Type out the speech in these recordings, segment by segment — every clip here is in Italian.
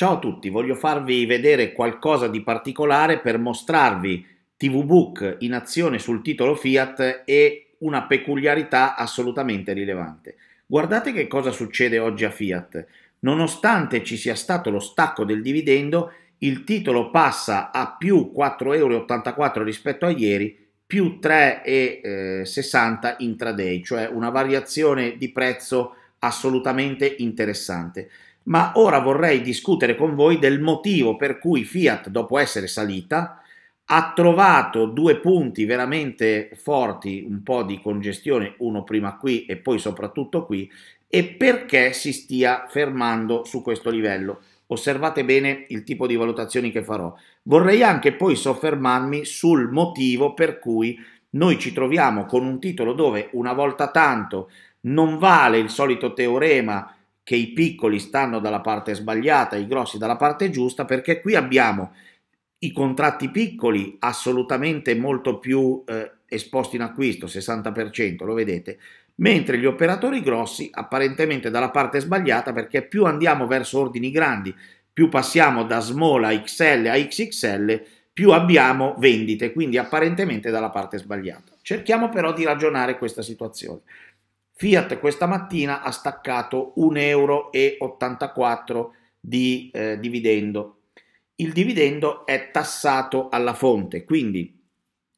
Ciao a tutti, voglio farvi vedere qualcosa di particolare per mostrarvi TV Book in azione sul titolo Fiat e una peculiarità assolutamente rilevante. Guardate che cosa succede oggi a Fiat. Nonostante ci sia stato lo stacco del dividendo, il titolo passa a più 4,84 euro rispetto a ieri, più 3,60 eh, intraday, cioè una variazione di prezzo assolutamente interessante ma ora vorrei discutere con voi del motivo per cui Fiat, dopo essere salita, ha trovato due punti veramente forti, un po' di congestione, uno prima qui e poi soprattutto qui, e perché si stia fermando su questo livello. Osservate bene il tipo di valutazioni che farò. Vorrei anche poi soffermarmi sul motivo per cui noi ci troviamo con un titolo dove una volta tanto non vale il solito teorema che i piccoli stanno dalla parte sbagliata, i grossi dalla parte giusta, perché qui abbiamo i contratti piccoli assolutamente molto più eh, esposti in acquisto, 60%, lo vedete, mentre gli operatori grossi apparentemente dalla parte sbagliata perché più andiamo verso ordini grandi, più passiamo da small a XL a XXL, più abbiamo vendite, quindi apparentemente dalla parte sbagliata. Cerchiamo però di ragionare questa situazione. Fiat questa mattina ha staccato 1,84 euro di eh, dividendo. Il dividendo è tassato alla fonte, quindi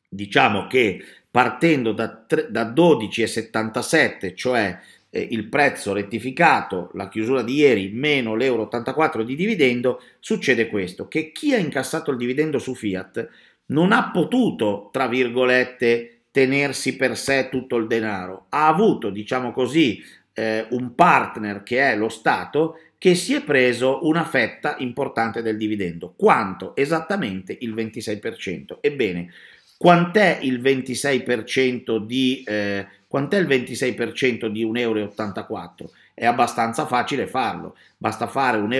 diciamo che partendo da, da 12,77, cioè eh, il prezzo rettificato, la chiusura di ieri, meno l'euro 84 di dividendo, succede questo, che chi ha incassato il dividendo su Fiat non ha potuto, tra virgolette, tenersi per sé tutto il denaro, ha avuto, diciamo così, eh, un partner che è lo Stato che si è preso una fetta importante del dividendo. Quanto? Esattamente il 26%. Ebbene, quant'è il 26% di, eh, quant'è il 26% di 1,84 euro? È abbastanza facile farlo, basta fare 1,84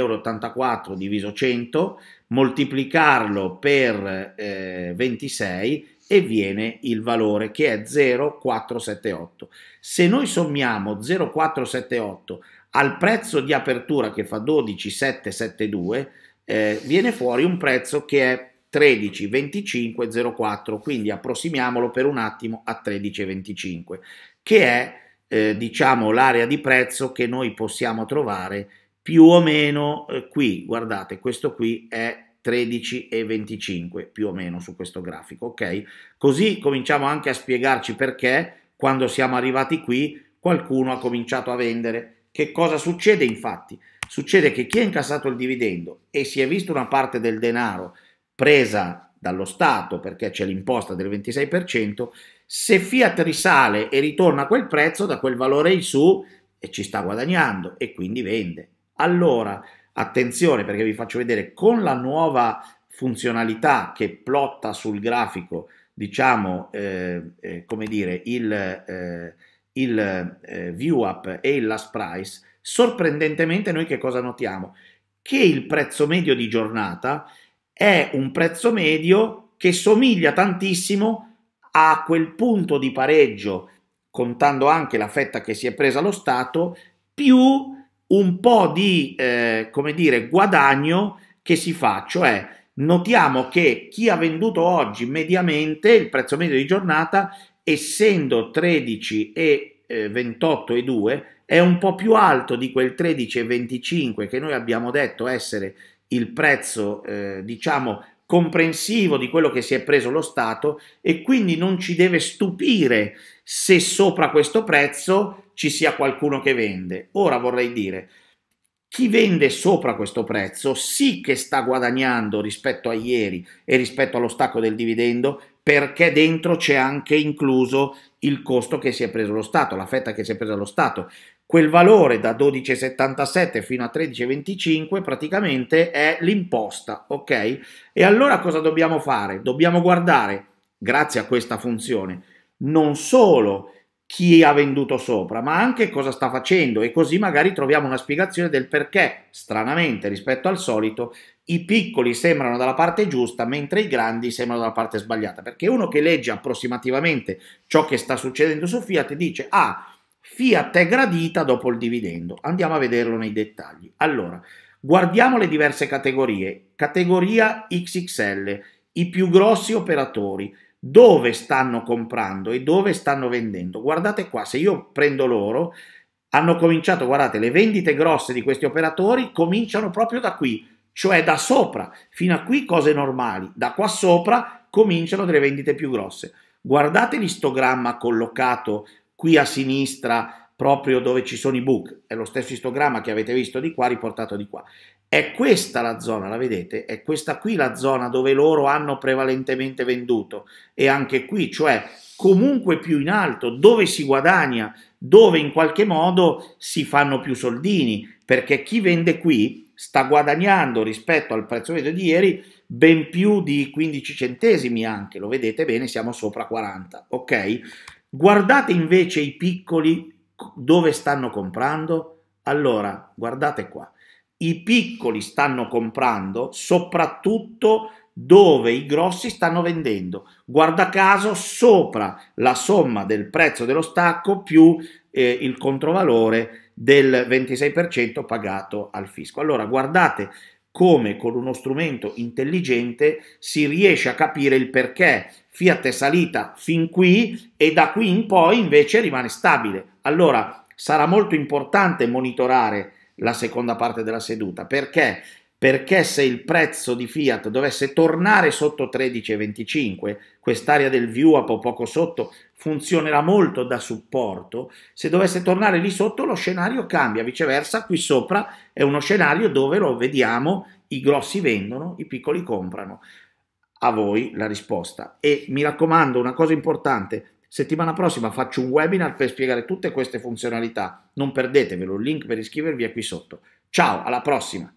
euro diviso 100, moltiplicarlo per eh, 26 e viene il valore che è 0,478. Se noi sommiamo 0,478 al prezzo di apertura che fa 12,772, eh, viene fuori un prezzo che è 13,2504, quindi approssimiamolo per un attimo a 13,25, che è eh, diciamo l'area di prezzo che noi possiamo trovare più o meno eh, qui, guardate, questo qui è 13 e 25 più o meno su questo grafico, ok? Così cominciamo anche a spiegarci perché quando siamo arrivati qui qualcuno ha cominciato a vendere. Che cosa succede infatti? Succede che chi ha incassato il dividendo e si è visto una parte del denaro presa dallo Stato perché c'è l'imposta del 26%, se Fiat risale e ritorna a quel prezzo, da quel valore in su e ci sta guadagnando e quindi vende. Allora, Attenzione perché vi faccio vedere con la nuova funzionalità che plotta sul grafico, diciamo, eh, eh, come dire, il, eh, il eh, view up e il last price, sorprendentemente noi che cosa notiamo? Che il prezzo medio di giornata è un prezzo medio che somiglia tantissimo a quel punto di pareggio, contando anche la fetta che si è presa lo Stato, più un po' di, eh, come dire, guadagno che si fa, cioè notiamo che chi ha venduto oggi mediamente il prezzo medio di giornata, essendo 13 e eh, 28 e 2, è un po' più alto di quel 13 e 25 che noi abbiamo detto essere il prezzo, eh, diciamo, comprensivo di quello che si è preso lo Stato e quindi non ci deve stupire se sopra questo prezzo ci sia qualcuno che vende. Ora vorrei dire, chi vende sopra questo prezzo sì che sta guadagnando rispetto a ieri e rispetto allo stacco del dividendo perché dentro c'è anche incluso il costo che si è preso lo Stato, la fetta che si è presa lo Stato quel valore da 12,77 fino a 13,25 praticamente è l'imposta, ok? E allora cosa dobbiamo fare? Dobbiamo guardare, grazie a questa funzione, non solo chi ha venduto sopra, ma anche cosa sta facendo e così magari troviamo una spiegazione del perché, stranamente rispetto al solito, i piccoli sembrano dalla parte giusta mentre i grandi sembrano dalla parte sbagliata, perché uno che legge approssimativamente ciò che sta succedendo su Fiat dice "Ah, Fiat è gradita dopo il dividendo. Andiamo a vederlo nei dettagli. Allora, guardiamo le diverse categorie. Categoria XXL, i più grossi operatori, dove stanno comprando e dove stanno vendendo. Guardate qua, se io prendo loro, hanno cominciato, guardate, le vendite grosse di questi operatori cominciano proprio da qui, cioè da sopra, fino a qui cose normali, da qua sopra cominciano delle vendite più grosse. Guardate l'istogramma collocato qui a sinistra, proprio dove ci sono i book, è lo stesso istogramma che avete visto di qua, riportato di qua. È questa la zona, la vedete? È questa qui la zona dove loro hanno prevalentemente venduto e anche qui, cioè comunque più in alto, dove si guadagna, dove in qualche modo si fanno più soldini, perché chi vende qui sta guadagnando rispetto al prezzo medio di ieri ben più di 15 centesimi anche, lo vedete bene, siamo sopra 40, ok? Guardate invece i piccoli dove stanno comprando? Allora, guardate qua. I piccoli stanno comprando soprattutto dove i grossi stanno vendendo. Guarda caso sopra la somma del prezzo dello stacco più eh, il controvalore del 26% pagato al fisco. Allora, guardate come con uno strumento intelligente si riesce a capire il perché Fiat è salita fin qui e da qui in poi invece rimane stabile. Allora sarà molto importante monitorare la seconda parte della seduta perché perché se il prezzo di Fiat dovesse tornare sotto 13,25, quest'area del view o poco sotto funzionerà molto da supporto, se dovesse tornare lì sotto lo scenario cambia, viceversa qui sopra è uno scenario dove lo vediamo, i grossi vendono, i piccoli comprano. A voi la risposta. E mi raccomando, una cosa importante, Settimana prossima faccio un webinar per spiegare tutte queste funzionalità. Non perdetevelo, il link per iscrivervi è qui sotto. Ciao, alla prossima!